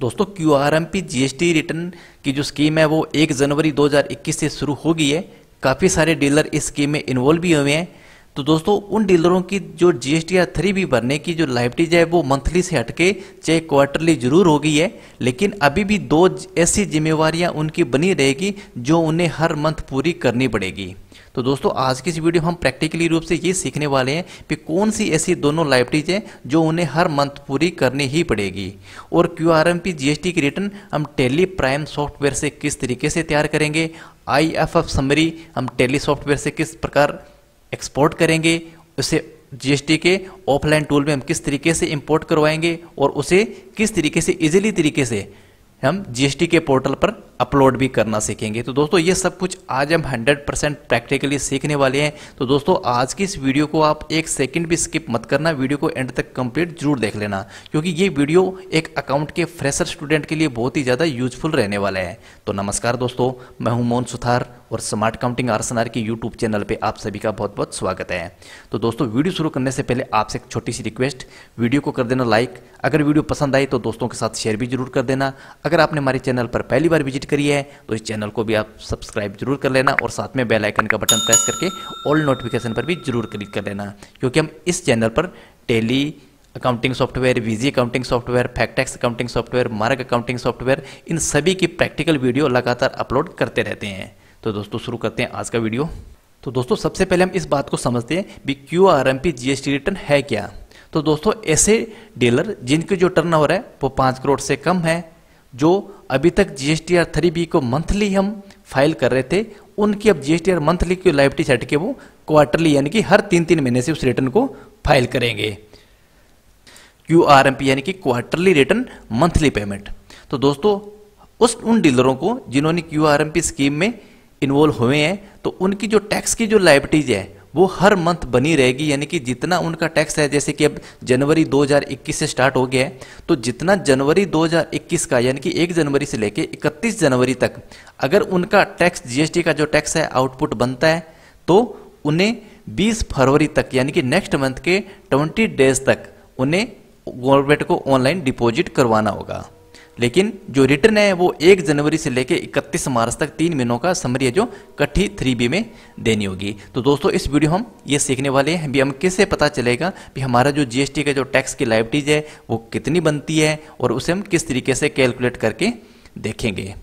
दोस्तों Q R M P G S T return की जो स्कीम है वो एक जनवरी 2021 से शुरू हो गई है काफ़ी सारे डीलर इस स्कीम में इन्वॉल्व भी हुए हैं तो दोस्तों उन डीलरों की जो G S T R three भी भरने की जो लाइबिलिटीज है वो मंथली से हटके चाहे क्वार्टरली जरूर हो गई है लेकिन अभी भी दो ऐसी जिम्मेवारियां उनकी बनी रहेगी जो उन्हें हर मंथ पूरी करनी पड़ेगी तो दोस्तों आज की इस वीडियो हम प्रैक्टिकली रूप से ये सीखने वाले हैं कि कौन सी ऐसी दोनों लाइब्रेरीज हैं जो उन्हें हर मंथ पूरी करनी ही पड़ेगी और Q R M P G S T की रिटर्न हम टेली प्राइम सॉफ्टवेयर से किस तरीके से तैयार करेंगे आई एफ एफ समरी हम टेली सॉफ्टवेयर से किस प्रकार एक्सपोर्ट करेंगे उसे जीएसटी के ऑफलाइन टूल में हम किस तरीके से इंपोर्ट करवाएंगे और उसे किस तरीके से इजीली तरीके से हम जीएसटी के पोर्टल पर अपलोड भी करना सीखेंगे तो दोस्तों ये सब कुछ आज हम 100 परसेंट प्रैक्टिकली सीखने वाले हैं तो दोस्तों आज की इस वीडियो को आप एक सेकंड भी स्किप मत करना वीडियो को एंड तक कंप्लीट जरूर देख लेना क्योंकि ये वीडियो एक अकाउंट के फ्रेशर स्टूडेंट के लिए बहुत ही ज़्यादा यूजफुल रहने वाला है तो नमस्कार दोस्तों मैं हूँ मोहन सुथार और स्मार्ट काउंटिंग आरसनार के यूट्यूब चैनल पर आप सभी का बहुत बहुत स्वागत है तो दोस्तों वीडियो शुरू करने से पहले आपसे एक छोटी सी रिक्वेस्ट वीडियो को कर देना लाइक अगर वीडियो पसंद आई तो दोस्तों के साथ शेयर भी जरूर कर देना अगर आपने हमारे चैनल पर पहली बार विजिट करी है तो इस चैनल को भी आप सब्सक्राइब जरूर कर लेना और साथ में बेल आइकन का बटन प्रेस करके ऑल नोटिफिकेशन पर भी जरूर क्लिक कर लेना क्योंकि हम इस चैनल पर daily accounting software Busy accounting software Factex accounting software Marg accounting software इन सभी की प्रैक्टिकल वीडियो लगातार अपलोड करते रहते हैं तो दोस्तों शुरू करते हैं आज का वीडियो तो दोस्तों सबसे पहले हम इस बात को समझते हैं भी Q R M P G S T return है क्या तो दोस्तों ऐसे डीलर जिनके जो टर्न ओवर है वो पाँच करोड़ से कम है जो अभी तक G S R three B को मंथली हम फाइल कर रहे थे उनकी अब G S T R monthly की लाइबिलिटी सेट के वो क्वार्टरली यानी कि हर तीन तीन महीने से उस रिटर्न को फाइल करेंगे क्यू आर एम पी यानी कि क्वार्टरली रिटर्न मंथली पेमेंट तो दोस्तों उस उन डीलरों को जिन्होंने Q R M P scheme में इन्वॉल्व हुए हैं तो उनकी जो टैक्स की जो लाइबिलिटीज है वो हर मंथ बनी रहेगी यानी कि जितना उनका टैक्स है जैसे कि अब जनवरी 2021 से स्टार्ट हो गया है तो जितना जनवरी 2021 का यानी कि 1 जनवरी से लेके 31 जनवरी तक अगर उनका टैक्स जीएसटी का जो टैक्स है आउटपुट बनता है तो उन्हें 20 फरवरी तक यानी कि नेक्स्ट मंथ के 20 डेज तक उन्हें गवर्नमेंट को ऑनलाइन डिपोजिट करवाना होगा लेकिन जो रिटर्न है वो एक जनवरी से लेकर इकतीस मार्च तक तीन महीनों का समरी है जो कट्ठी थ्री बी में देनी होगी तो दोस्तों इस वीडियो हम ये सीखने वाले हैं भी हम कैसे पता चलेगा कि हमारा जो जीएसटी का जो टैक्स की लाइबिलिटीज है वो कितनी बनती है और उसे हम किस तरीके से कैलकुलेट करके देखेंगे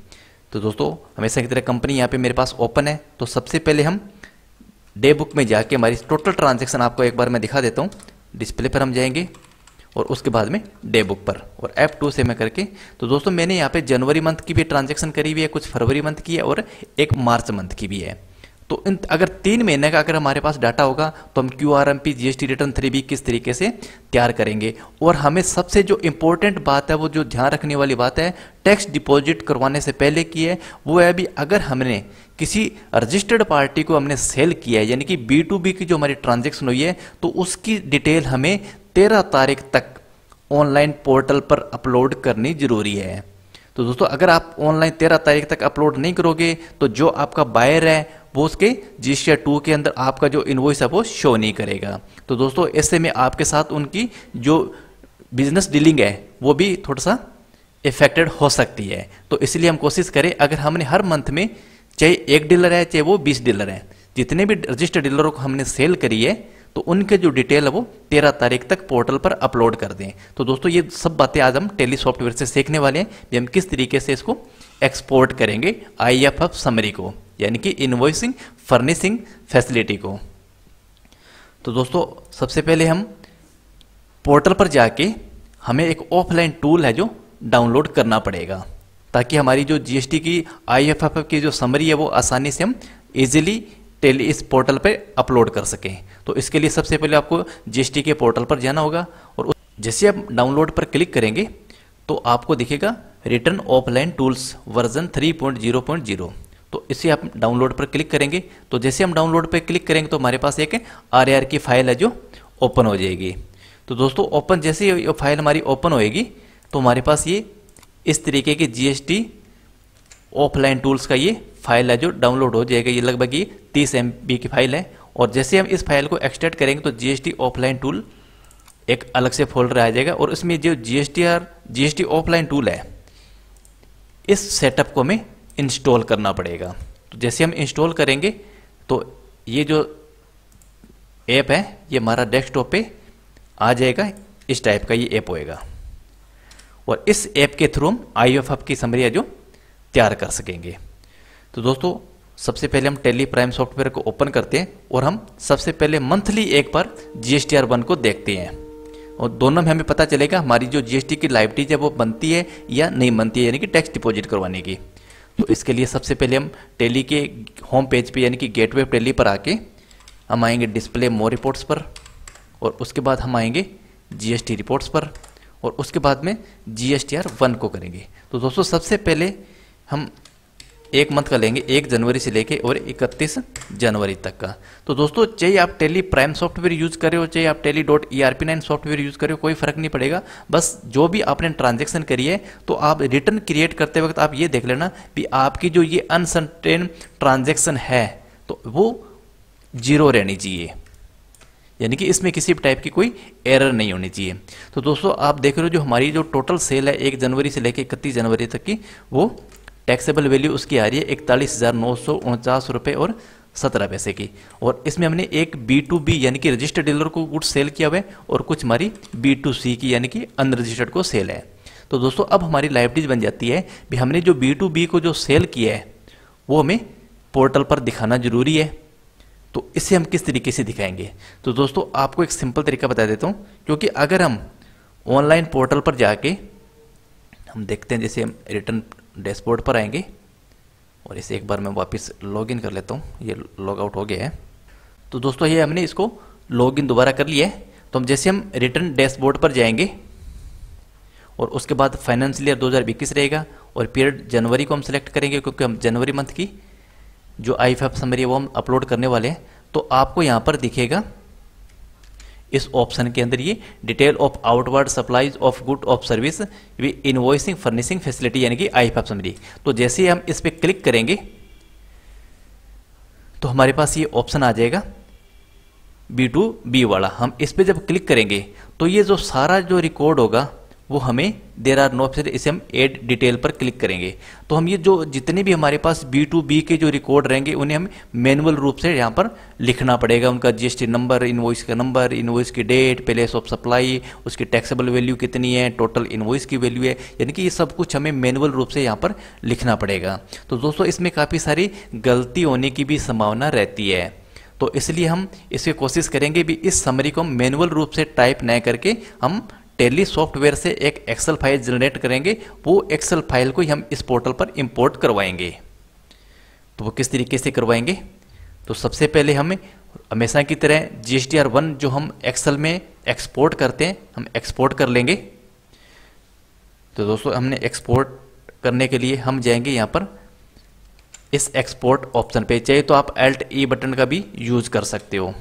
तो दोस्तों हमेशा की तरह कंपनी यहाँ पे मेरे पास ओपन है तो सबसे पहले हम डे बुक में जाके हमारी टोटल ट्रांजेक्शन आपको एक बार मैं दिखा देता हूँ डिस्प्ले पर हम जाएंगे और उसके बाद में डे बुक पर और ऐप टू से मैं करके तो दोस्तों मैंने यहाँ पे जनवरी मंथ की भी ट्रांजेक्शन करी हुई है कुछ फरवरी मंथ की है और एक मार्च मंथ की भी है तो इन अगर तीन महीने का अगर हमारे पास डाटा होगा तो हम Q R M P G S T return three B किस तरीके से तैयार करेंगे और हमें सबसे जो इम्पोर्टेंट बात है वो जो ध्यान रखने वाली बात है टैक्स डिपॉजिट करवाने से पहले की है वो है अभी अगर हमने किसी रजिस्टर्ड पार्टी को हमने सेल किया है यानी कि बी टू बी की जो हमारी ट्रांजेक्शन हुई है तो उसकी डिटेल हमें तेरह तारीख तक ऑनलाइन पोर्टल पर अपलोड करनी ज़रूरी है तो दोस्तों अगर आप ऑनलाइन तेरह तारीख तक अपलोड नहीं करोगे तो जो आपका बायर है वो उसके जीशिया टू के अंदर आपका जो इन्वॉइस है वो शो नहीं करेगा तो दोस्तों ऐसे में आपके साथ उनकी जो बिजनेस डीलिंग है वो भी थोड़ा सा इफेक्टेड हो सकती है तो इसलिए हम कोशिश करें अगर हमने हर मंथ में चाहे एक डीलर है चाहे वो बीस डीलर है जितने भी रजिस्टर्ड डीलरों को हमने सेल करी है तो उनके जो डिटेल है वो तेरह तारीख तक पोर्टल पर अपलोड कर दें तो दोस्तों ये सब बातें आज हम टेली सॉफ्टवेयर से सीखने वाले हैं कि हम किस तरीके से इसको एक्सपोर्ट करेंगे आई एफ एफ समरी को यानी कि इन्वॉइसिंग फर्निशिंग फैसिलिटी को तो दोस्तों सबसे पहले हम पोर्टल पर जाके हमें एक ऑफलाइन टूल है जो डाउनलोड करना पड़ेगा ताकि हमारी जो जीएसटी की एफ की जो समरी है वो आसानी से हम ईजिली टेली इस पोर्टल पे अपलोड कर सकें तो इसके लिए सबसे पहले आपको जीएसटी के पोर्टल पर जाना होगा और जैसे आप डाउनलोड पर क्लिक करेंगे तो आपको दिखेगा रिटर्न ऑफलाइन टूल्स वर्जन 3.0.0 तो इसे आप डाउनलोड पर क्लिक करेंगे तो जैसे हम डाउनलोड पर क्लिक करेंगे तो हमारे पास एक आर की फाइल है जो ओपन हो जाएगी तो दोस्तों ओपन जैसे ये फाइल हमारी ओपन होएगी तो हमारे पास ये इस तरीके की जीएसटी ऑफलाइन टूल्स का ये फाइल है जो डाउनलोड हो जाएगा ये लगभग ये तीस एम की फाइल है और जैसे हम इस फाइल को एक्सट्रैक्ट करेंगे तो जीएसटी ऑफलाइन टूल एक अलग से फोल्डर आ जाएगा और इसमें जो G S T R offline tool है इस सेटअप को हमें इंस्टॉल करना पड़ेगा तो जैसे हम इंस्टॉल करेंगे तो ये जो ऐप है ये हमारा डेस्कटॉप पे आ जाएगा इस टाइप का ये ऐप होएगा और इस ऐप के थ्रू हम आई एफ की समरी है जो तैयार कर सकेंगे तो दोस्तों सबसे पहले हम टेली प्राइम सॉफ्टवेयर को ओपन करते हैं और हम सबसे पहले मंथली एक पर जी एस वन को देखते हैं और दोनों में हमें पता चलेगा हमारी जो जीएसटी की लाइबिलिटी है वो बनती है या नहीं बनती है यानी कि टैक्स डिपॉजिट करवाने की तो इसके लिए सबसे पहले हम टेली के होम पेज पे यानी कि गेटवे टेली पर आके हम आएंगे डिस्प्ले मोर रिपोर्ट्स पर और उसके बाद हम आएंगे जीएसटी रिपोर्ट्स पर और उसके बाद में जी एस वन को करेंगे तो दोस्तों सबसे पहले हम एक मंथ का लेंगे एक जनवरी से लेके और 31 जनवरी तक का तो दोस्तों चाहे आप टेली प्राइम सॉफ्टवेयर यूज़ रहे हो चाहे आप Tally dot E R P nine software use हो कोई फ़र्क नहीं पड़ेगा बस जो भी आपने ट्रांजेक्शन करी है तो आप रिटर्न क्रिएट करते वक्त आप ये देख लेना कि आपकी जो ये अनसर्टेन ट्रांजेक्शन है तो वो जीरो रहनी चाहिए यानी कि इसमें किसी भी टाइप की कोई एरर नहीं होनी चाहिए तो दोस्तों आप देख रहे हो जो हमारी जो टोटल सेल है एक जनवरी से लेकर इकतीस जनवरी तक की वो टैक्सेबल वैल्यू उसकी आ रही है इकतालीस हज़ार नौ सौ उनचास रुपये और सत्रह पैसे की और इसमें हमने एक बी टू बी यानी कि रजिस्टर्ड डीलर को गुड्स सेल किया हुआ है और कुछ हमारी बी टू सी की यानी कि अनरजिस्टर्ड को सेल है तो दोस्तों अब हमारी लाइब्रेरी बन जाती है भी हमने जो बी टू बी को जो सेल किया है वो हमें पोर्टल पर दिखाना जरूरी है तो इसे हम किस तरीके से दिखाएंगे तो दोस्तों आपको एक सिंपल तरीका बता देता हूँ क्योंकि अगर हम ऑनलाइन पोर्टल पर जाके हम देखते हैं जैसे हम रिटर्न डैशबोर्ड पर आएंगे और इसे एक बार मैं वापस लॉगिन कर लेता हूँ ये लॉग आउट हो गया है तो दोस्तों ये हमने इसको लॉगिन दोबारा कर लिया है तो हम जैसे हम रिटर्न डैशबोर्ड पर जाएंगे और उसके बाद फाइनेंशियल ईयर 2021 रहेगा और पीरियड जनवरी को हम सिलेक्ट करेंगे क्योंकि हम जनवरी मंथ की जो आई फैफ समरी है वो हम अपलोड करने वाले हैं तो आपको यहाँ पर दिखेगा इस ऑप्शन के अंदर ये detail of outward supplies of good of service we invoicing furnishing facility यानी कि आई ऑप्शन मिली तो जैसे ही हम इस पर क्लिक करेंगे तो हमारे पास ये ऑप्शन आ जाएगा बी टू बी वाला हम इस पर जब क्लिक करेंगे तो ये जो सारा जो रिकॉर्ड होगा वो हमें देर आर नो ऑप्शन इसे हम एड डिटेल पर क्लिक करेंगे तो हम ये जो जितने भी हमारे पास बी टू बी के जो रिकॉर्ड रहेंगे उन्हें हम मैनुअल रूप से यहाँ पर लिखना पड़ेगा उनका जीएसटी नंबर इनवॉइस का नंबर इनवॉइस की डेट प्लेस ऑफ सप्लाई उसकी टैक्सेबल वैल्यू कितनी है टोटल इनवॉइस की वैल्यू है यानी कि ये सब कुछ हमें मैनुअल रूप से यहाँ पर लिखना पड़ेगा तो दोस्तों इसमें काफ़ी सारी गलती होने की भी संभावना रहती है तो इसलिए हम इसकी कोशिश करेंगे भी इस समरी को हम मैनुअल रूप से टाइप न करके हम टेली सॉफ्टवेयर से एक एक्सेल फाइल जनरेट करेंगे वो एक्सेल फाइल को हम इस पोर्टल पर इंपोर्ट करवाएंगे तो वो किस तरीके से करवाएंगे तो सबसे पहले हमें हमेशा की तरह G S T R one जो हम एक्सेल में एक्सपोर्ट करते हैं हम एक्सपोर्ट कर लेंगे तो दोस्तों हमने एक्सपोर्ट करने के लिए हम जाएंगे यहाँ पर इस एक्सपोर्ट ऑप्शन पे चाहिए तो आप एल्ट ई बटन का भी यूज़ कर सकते हो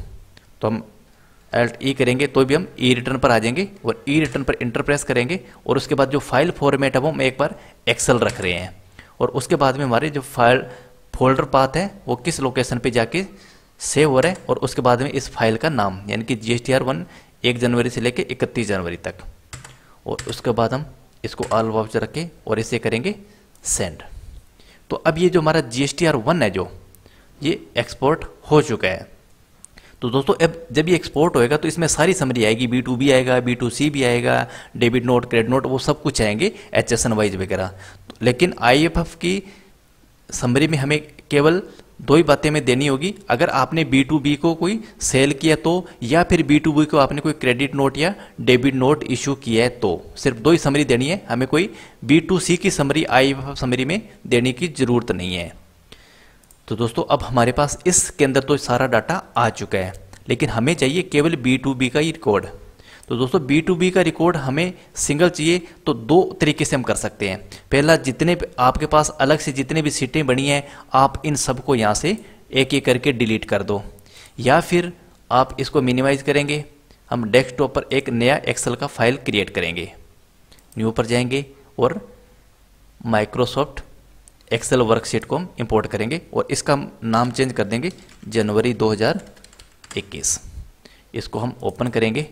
तो हम एल्ट ई e करेंगे तो भी हम ई e रिटर्न पर आ जाएंगे और ई e रिटर्न पर इंटर प्रेस करेंगे और उसके बाद जो फाइल फॉर्मेट है वो हम एक बार एक्सेल रख रहे हैं और उसके बाद में हमारे जो फाइल फोल्डर पाथ है वो किस लोकेशन पे जाके सेव हो रहा है और उसके बाद में इस फाइल का नाम यानी कि G S T R one एक जनवरी से लेकर इकतीस जनवरी तक और उसके बाद हम इसको आल वाउचर रखें और इसे करेंगे सेंड तो अब ये जो हमारा G S T R one है जो ये एक्सपोर्ट हो चुका है तो दोस्तों अब जब ये एक्सपोर्ट होएगा तो इसमें सारी समरी आएगी बी टू बी आएगा बी टू सी भी आएगा डेबिट नोट क्रेडिट नोट वो सब कुछ आएंगे एच एस एन वाइज वगैरह तो, लेकिन आई एफ एफ की समरी में हमें केवल दो ही बातें में देनी होगी अगर आपने बी टू बी को कोई सेल किया तो या फिर बी टू बी को आपने कोई क्रेडिट नोट या डेबिट नोट इशू किया है तो सिर्फ दो ही समरी देनी है हमें कोई बी टू सी की summary I F F summary में देने की ज़रूरत नहीं है तो दोस्तों अब हमारे पास इसके अंदर तो सारा डाटा आ चुका है लेकिन हमें चाहिए केवल बी टू बी का ही रिकॉर्ड तो दोस्तों बी टू बी का रिकॉर्ड हमें सिंगल चाहिए तो दो तरीके से हम कर सकते हैं पहला जितने आपके पास अलग से जितने भी सीटें बनी हैं आप इन सबको यहाँ से एक एक करके डिलीट कर दो या फिर आप इसको मिनिमाइज करेंगे हम डेस्कटॉप पर एक नया एक्सेल का फाइल क्रिएट करेंगे न्यू पर जाएंगे और माइक्रोसॉफ्ट एक्सेल वर्कशीट को हम इम्पोर्ट करेंगे और इसका हम नाम चेंज कर देंगे जनवरी 2021 इसको हम ओपन करेंगे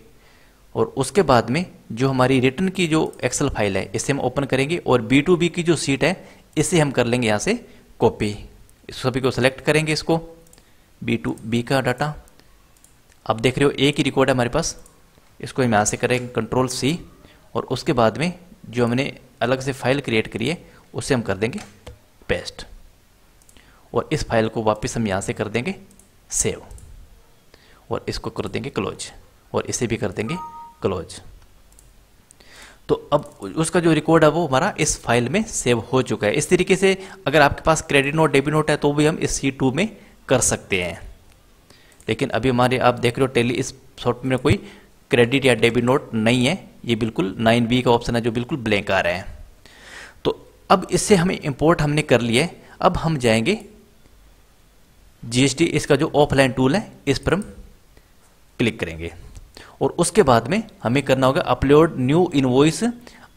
और उसके बाद में जो हमारी रिटर्न की जो एक्सेल फाइल है इसे हम ओपन करेंगे और बी टू बी की जो सीट है इसे हम कर लेंगे यहाँ से कॉपी सभी को सेलेक्ट करेंगे इसको बी टू बी का डाटा आप देख रहे हो एक ही रिकॉर्ड है हमारे पास इसको हम यहाँ से करेंगे कंट्रोल सी और उसके बाद में जो हमने अलग से फाइल क्रिएट करी है उसे हम कर देंगे पेस्ट और इस फाइल को वापस हम यहाँ से कर देंगे सेव और इसको कर देंगे क्लोज और इसे भी कर देंगे क्लोज तो अब उसका जो रिकॉर्ड है वो हमारा इस फाइल में सेव हो चुका है इस तरीके से अगर आपके पास क्रेडिट नोट डेबिट नोट है तो भी हम इस सी टू में कर सकते हैं लेकिन अभी हमारे आप देख रहे हो टेली इस शॉर्ट में कोई क्रेडिट या डेबिट नोट नहीं है ये बिल्कुल नाइन बी का ऑप्शन है जो बिल्कुल ब्लैंक आ रहा है अब इससे हमें इंपोर्ट हमने कर लिए अब हम जाएंगे जीएसटी इसका जो ऑफलाइन टूल है इस पर हम क्लिक करेंगे और उसके बाद में हमें करना होगा upload new invoice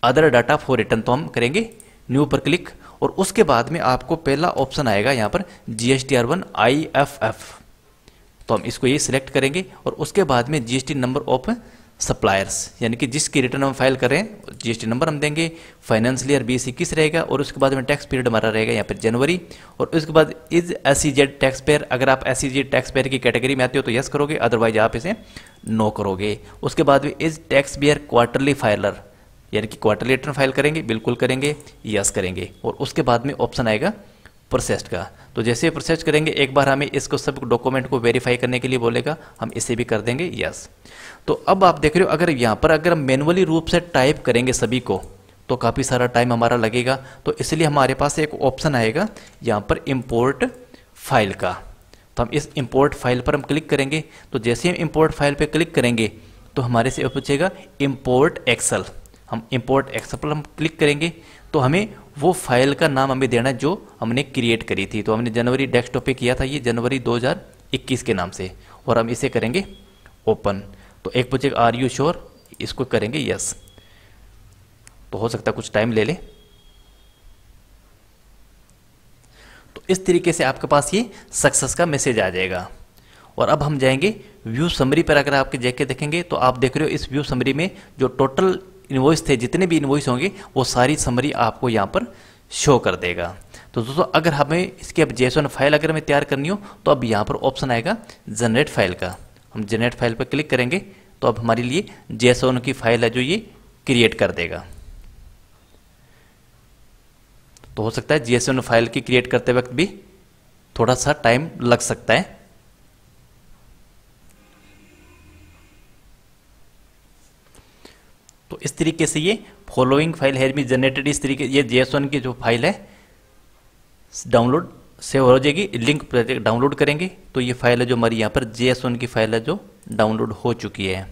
other data for return तो हम करेंगे न्यू पर क्लिक और उसके बाद में आपको पहला ऑप्शन आएगा यहाँ पर G S T R one I F F तो हम इसको ये सिलेक्ट करेंगे और उसके बाद में G S T number of suppliers यानी कि जिसकी रिटर्न हम फाइल करें जीएसटी नंबर हम देंगे फाइनेंशियल ईयर बीस इक्कीस रहेगा और उसके बाद में टैक्स पीरियड हमारा रहेगा यहाँ पर जनवरी और उसके बाद is S C Z tax payer अगर आप S C Z tax payer की कैटेगरी में आते हो तो यस करोगे अदरवाइज आप इसे नो करोगे उसके बाद में is tax payer quarterly filer यानी कि क्वार्टरली रिटर्न फाइल करेंगे बिल्कुल करेंगे यस करेंगे और उसके बाद में ऑप्शन आएगा प्रोसेस्ड का तो जैसे प्रोसेस करेंगे एक बार हमें इसको सब डॉक्यूमेंट को वेरीफाई करने के लिए बोलेगा हम इसे भी कर देंगे यस तो अब आप देख रहे हो अगर यहाँ पर अगर हम मैनुअली रूप से टाइप करेंगे सभी को तो काफ़ी सारा टाइम हमारा लगेगा तो इसलिए हमारे पास एक ऑप्शन आएगा यहाँ पर इम्पोर्ट फाइल का तो हम इस इम्पोर्ट फाइल पर हम क्लिक करेंगे तो जैसे हम इम्पोर्ट फाइल पर क्लिक करेंगे तो हमारे से पूछेगा इम्पोर्ट एक्सल हम इम्पोर्ट एक्सल पर हम क्लिक करेंगे तो हमें वो फाइल का नाम हमें देना है जो हमने क्रिएट करी थी तो हमने जनवरी डेस्कटॉप पे किया था ये जनवरी 2021 के नाम से और हम इसे करेंगे ओपन तो एक पूछेगा आर यू श्योर इसको करेंगे यस तो हो सकता है कुछ टाइम ले ले तो इस तरीके से आपके पास ये सक्सेस का मैसेज आ जाएगा और अब हम जाएंगे व्यू समरी पर अगर आपके जैके देखेंगे तो आप देख रहे हो इस व्यू समरी में जो टोटल इन्वॉइस थे जितने भी इन्वॉइस होंगे वो सारी समरी आपको यहाँ पर शो कर देगा तो दोस्तों अगर हमें इसके अब जेसन फाइल अगर हमें तैयार करनी हो तो अब यहाँ पर ऑप्शन आएगा जनरेट फाइल का हम जनरेट फाइल पर क्लिक करेंगे तो अब हमारे लिए जेसोन की फाइल है जो ये क्रिएट कर देगा तो हो सकता है जेसोन फाइल की क्रिएट करते वक्त भी थोड़ा सा टाइम लग सकता है तो इस तरीके से ये फॉलोइंग फाइल है जनरेटेड इस तरीके ये जेसोन की जो फाइल है डाउनलोड सेव हो जाएगी लिंक डाउनलोड करेंगे तो ये फाइल है जो हमारी यहाँ पर जे की फाइल है जो डाउनलोड हो चुकी है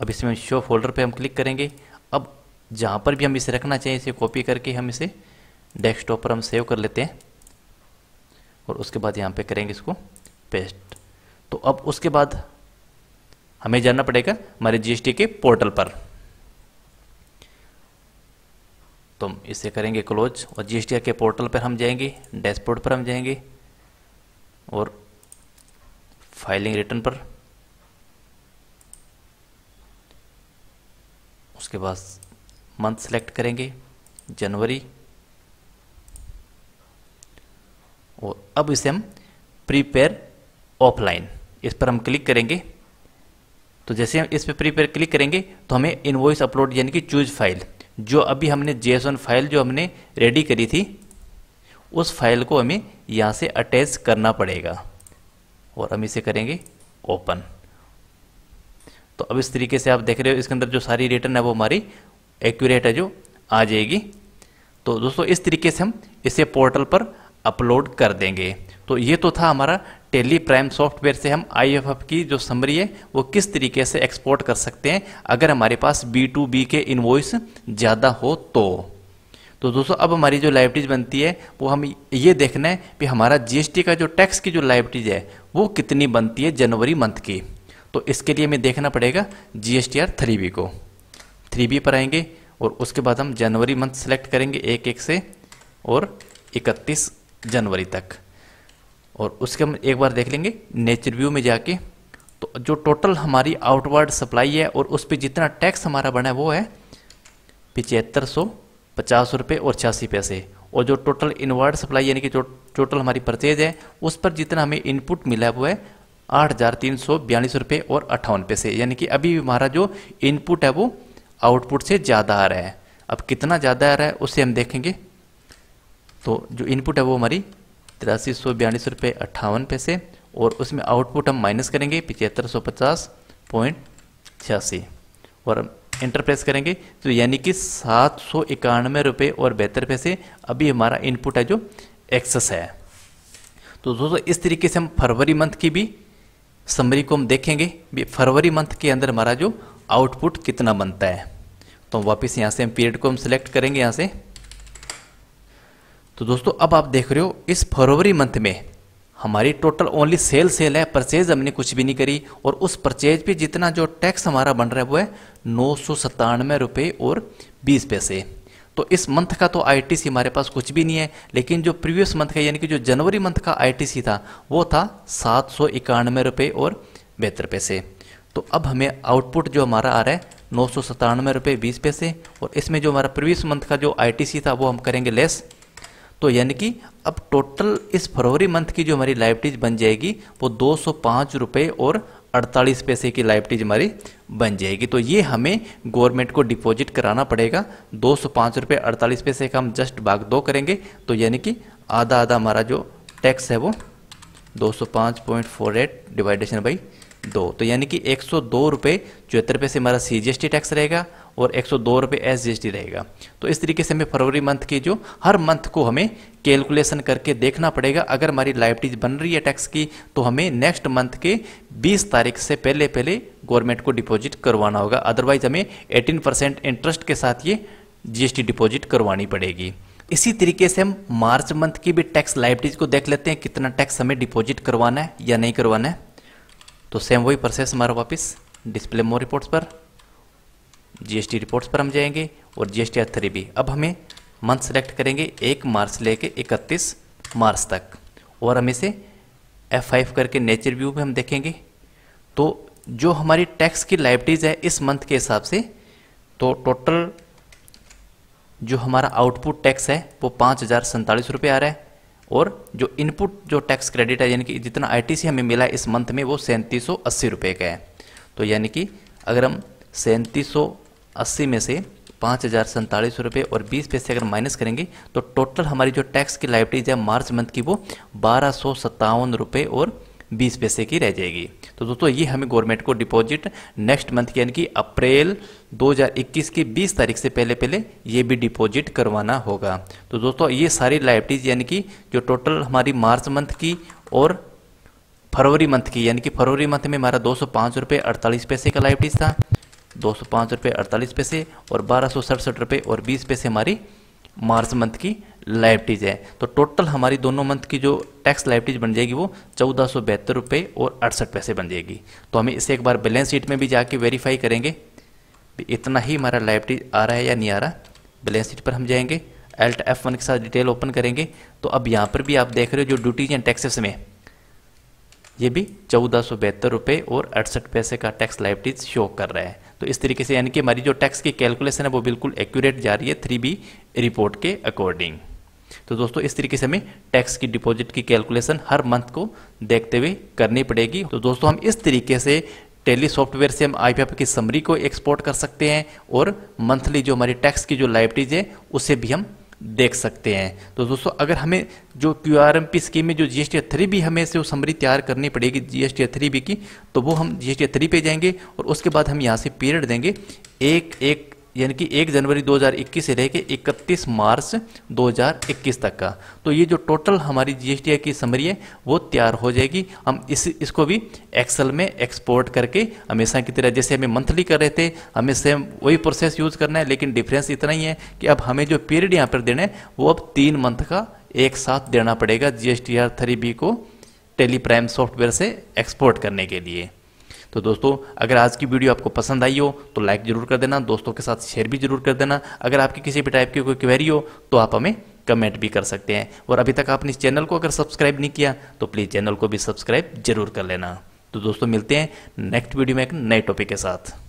अब इसमें शो फोल्डर पे हम क्लिक करेंगे अब जहाँ पर भी हम इसे रखना चाहिए इसे कॉपी करके हम इसे डेस्कटॉप पर हम सेव कर लेते हैं और उसके बाद यहाँ पे करेंगे इसको पेस्ट तो अब उसके बाद हमें जाना पड़ेगा हमारे जीएसटी के पोर्टल पर तो हम इसे करेंगे क्लोज और जी के पोर्टल पर हम जाएंगे डैशबोर्ड पर हम जाएंगे और फाइलिंग रिटर्न पर उसके बाद मंथ सेलेक्ट करेंगे जनवरी और अब इसे हम प्रीपेयर ऑफलाइन इस पर हम क्लिक करेंगे तो जैसे हम इस पर प्रीपेयर क्लिक करेंगे तो हमें इनवॉइस अपलोड यानी कि चूज फाइल जो अभी हमने जेसन फाइल जो हमने रेडी करी थी उस फाइल को हमें यहाँ से अटैच करना पड़ेगा और हम इसे करेंगे ओपन तो अब इस तरीके से आप देख रहे हो इसके अंदर जो सारी रिटर्न है वो हमारी एक्यूरेट है जो आ जाएगी तो दोस्तों इस तरीके से हम इसे पोर्टल पर अपलोड कर देंगे तो ये तो था हमारा टेली प्राइम सॉफ्टवेयर से हम आई की जो समरी है वो किस तरीके से एक्सपोर्ट कर सकते हैं अगर हमारे पास बी टू बी के इन्वॉइस ज़्यादा हो तो तो दोस्तों अब हमारी जो लाइब्रेरीज बनती है वो हम ये देखना है कि हमारा जीएसटी का जो टैक्स की जो लाइब्रेरीज है वो कितनी बनती है जनवरी मंथ की तो इसके लिए हमें देखना पड़ेगा G S T R three B को थ्री बी पर आएंगे और उसके बाद हम जनवरी मंथ सेलेक्ट करेंगे एक एक से और इकतीस जनवरी तक और उसके हम एक बार देख लेंगे नेचर व्यू में जाके तो जो टोटल हमारी आउटवर्ड सप्लाई है और उस पर जितना टैक्स हमारा बना है वो है पिचहत्तर सौ पचास रुपये और छियासी पैसे और जो टोटल इनवर्ड सप्लाई यानी कि जो टोटल हमारी परचेज है उस पर जितना हमें इनपुट मिला है वो है आठ हज़ार तीन सौ बयालीस रुपये और अट्ठावन पैसे यानी कि अभी हमारा जो इनपुट है वो आउटपुट से ज़्यादा आ रहा है अब कितना ज़्यादा आ रहा है उसे हम देखेंगे तो जो इनपुट है वो हमारी तिरासी सौ बयालीस रुपये अट्ठावन पैसे और उसमें आउटपुट हम माइनस करेंगे पिचहत्तर सौ पचास पॉइंट छियासी और इंटर प्रेस करेंगे तो यानी कि सात सौ इक्यानवे रुपये और बेहतर पैसे अभी हमारा इनपुट है जो एक्सेस है तो दोस्तों इस तरीके से हम फरवरी मंथ की भी समरी को हम देखेंगे भी फरवरी मंथ के अंदर हमारा जो आउटपुट कितना बनता है तो वापस यहाँ से हम पीरियड को हम सिलेक्ट करेंगे यहाँ से तो दोस्तों अब आप देख रहे हो इस फरवरी मंथ में हमारी टोटल ओनली सेल सेल है परचेज हमने कुछ भी नहीं करी और उस परचेज पे जितना जो टैक्स हमारा बन रहा है वो है नौ सौ सतानवे रुपये और बीस पैसे तो इस मंथ का तो आईटीसी हमारे पास कुछ भी नहीं है लेकिन जो प्रीवियस मंथ का यानी कि जो जनवरी मंथ का आईटीसी था वो था सात सौ इक्यानवे रुपये और बेहतर पैसे तो अब हमें आउटपुट जो हमारा आ रहा है नौ सौ सतानवे रुपये बीस पैसे और इसमें जो हमारा प्रीवियस मंथ का जो आईटीसी था वो हम करेंगे लेस तो यानी कि अब टोटल इस फरवरी मंथ की जो हमारी लाइब्रेज बन जाएगी वो दो सौ और अड़तालीस पैसे की लाइब्रेज हमारी बन जाएगी तो ये हमें गवर्नमेंट को डिपॉजिट कराना पड़ेगा दो सौ पाँच रुपये अड़तालीस पैसे का हम जस्ट भाग दो करेंगे तो यानी कि आधा आधा हमारा जो टैक्स है वो दो सौ पाँच point four eight division by दो तो यानी कि एक सौ दो रुपये चौहत्तर पैसे हमारा C G S T tax रहेगा और एक सौ दो रुपये एस जी रहेगा तो इस तरीके से हमें फरवरी मंथ की जो हर मंथ को हमें कैलकुलेशन करके देखना पड़ेगा अगर हमारी लाइबिलिटीज बन रही है टैक्स की तो हमें नेक्स्ट मंथ के 20 तारीख से पहले पहले गवर्नमेंट को डिपॉजिट करवाना होगा अदरवाइज हमें 18 परसेंट इंटरेस्ट के साथ ये जीएसटी डिपॉजिट करवानी पड़ेगी इसी तरीके से हम मार्च मंथ की भी टैक्स लाइबिलिटीज को देख लेते हैं कितना टैक्स हमें डिपॉजिट करवाना है या नहीं करवाना है तो सेम वही प्रोसेस हमारा वापस डिस्प्ले मोर रिपोर्ट्स पर जीएसटी रिपोर्ट्स पर हम जाएंगे और जीएसटी थ्री भी अब हमें मंथ सेलेक्ट करेंगे एक मार्च से लेके इकतीस मार्च तक और हम इसे एफ फाइव करके नेचर व्यू भी हम देखेंगे तो जो हमारी टैक्स की लाइबिलिटीज़ है इस मंथ के हिसाब से तो टोटल जो हमारा आउटपुट टैक्स है वो पाँच हज़ार सैंतालीस रुपये आ रहा है और जो इनपुट जो टैक्स क्रेडिट है यानी कि जितना आईटीसी हमें मिला है इस मंथ में वो सैंतीस सौ अस्सी रुपये का है तो यानी कि अगर हम सैंतीस सौ अस्सी में से पाँच हज़ार सैंतालीस रुपये और बीस पैसे अगर माइनस करेंगे तो टोटल हमारी जो टैक्स की लाइबिलिटीज है मार्च मंथ की वो बारह सौ सत्तावन रुपये और बीस पैसे की रह जाएगी तो दोस्तों ये हमें गवर्नमेंट को डिपॉजिट नेक्स्ट मंथ की यानी कि अप्रैल 2021 की 20 तारीख से पहले पहले ये भी डिपॉजिट करवाना होगा तो दोस्तों ये सारी लाइबिलिटीज यानी कि जो टोटल हमारी मार्च मंथ की और फरवरी मंथ की यानी कि फरवरी मंथ में हमारा दो सौ पाँच रुपये अड़तालीस पैसे का लाइबिलिटीज था दो सौ पाँच रुपये अड़तालीस पैसे और बारह सौ सड़सठ रुपये और बीस पैसे हमारी मार्च मंथ की लाइबटीज है तो टोटल हमारी दोनों मंथ की जो टैक्स लाइबटीज बन जाएगी वो चौदह सौ बहत्तर रुपये और अड़सठ पैसे बन जाएगी तो हमें इसे एक बार बैलेंस शीट में भी जाके वेरीफाई करेंगे इतना ही हमारा लाइबटीज आ रहा है या नहीं आ रहा बैलेंस शीट पर हम जाएंगे एल्ट एफ वन के साथ डिटेल ओपन करेंगे तो अब यहाँ पर भी आप देख रहे हो जो ड्यूटीज एंड टैक्सेस में ये भी चौदह सौ बहत्तर रुपये और अड़सठ पैसे का टैक्स लाइबटीज शो कर रहा है तो इस तरीके से यानी कि हमारी जो टैक्स की कैलकुलेशन है वो बिल्कुल एक्यूरेट जा रही है थ्री बी रिपोर्ट के अकॉर्डिंग तो दोस्तों इस तरीके से हमें टैक्स की डिपॉजिट की कैलकुलेशन हर मंथ को देखते हुए करनी पड़ेगी तो दोस्तों हम इस तरीके से टेली सॉफ्टवेयर से हम आई की समरी को एक्सपोर्ट कर सकते हैं और मंथली जो हमारी टैक्स की जो लाइब्रीज है उसे भी हम देख सकते हैं तो दोस्तों अगर हमें जो Q R M P scheme में जो जी एस टी थ्री भी हमें से वो समरी तैयार करनी पड़ेगी जी एस टी थ्री भी की तो वो हम जी एस टी थ्री पे जाएंगे और उसके बाद हम यहाँ से पीरियड देंगे एक एक यानी कि 1 जनवरी 2021 से रह 31 मार्च 2021 तक का तो ये जो टोटल हमारी जी की समरी है वो तैयार हो जाएगी हम इस इसको भी एक्सेल में एक्सपोर्ट करके हमेशा की तरह जैसे हमें मंथली कर रहे थे हमें सेम वही प्रोसेस यूज़ करना है लेकिन डिफरेंस इतना ही है कि अब हमें जो पीरियड यहाँ पर देना है वो अब तीन मंथ का एक साथ देना पड़ेगा G S T R three B को टेलीप्राइम सॉफ्टवेयर से एक्सपोर्ट करने के लिए तो दोस्तों अगर आज की वीडियो आपको पसंद आई हो तो लाइक जरूर कर देना दोस्तों के साथ शेयर भी जरूर कर देना अगर आपकी किसी भी टाइप की कोई क्वेरी हो तो आप हमें कमेंट भी कर सकते हैं और अभी तक आपने इस चैनल को अगर सब्सक्राइब नहीं किया तो प्लीज़ चैनल को भी सब्सक्राइब जरूर कर लेना तो दोस्तों मिलते हैं नेक्स्ट वीडियो में एक नए टॉपिक के साथ